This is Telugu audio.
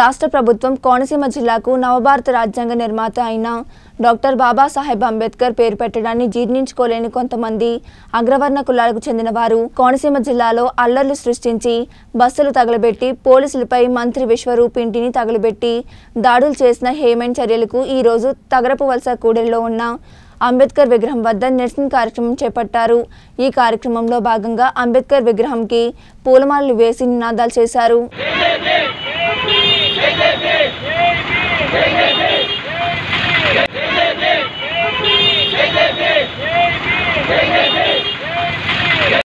రాష్ట్ర ప్రభుత్వం కోనసీమ జిల్లాకు నవభారత రాజ్యాంగ నిర్మాత అయిన డాక్టర్ బాబాసాహెబ్ అంబేద్కర్ పేరు పెట్టడాన్ని జీర్ణించుకోలేని కొంతమంది అగ్రవర్ణ కులాలకు చెందిన వారు కోనసీమ జిల్లాలో అల్లర్లు సృష్టించి బస్సులు తగలబెట్టి పోలీసులపై మంత్రి విశ్వరూప్ ఇంటిని తగలబెట్టి దాడులు చేసిన హేమన్ చర్యలకు ఈరోజు తగరపు వలస కూడలిలో ఉన్న అంబేద్కర్ విగ్రహం వద్ద నిరసన కార్యక్రమం చేపట్టారు ఈ కార్యక్రమంలో భాగంగా అంబేద్కర్ విగ్రహంకి పూలమాలలు వేసి నినాదాలు చేశారు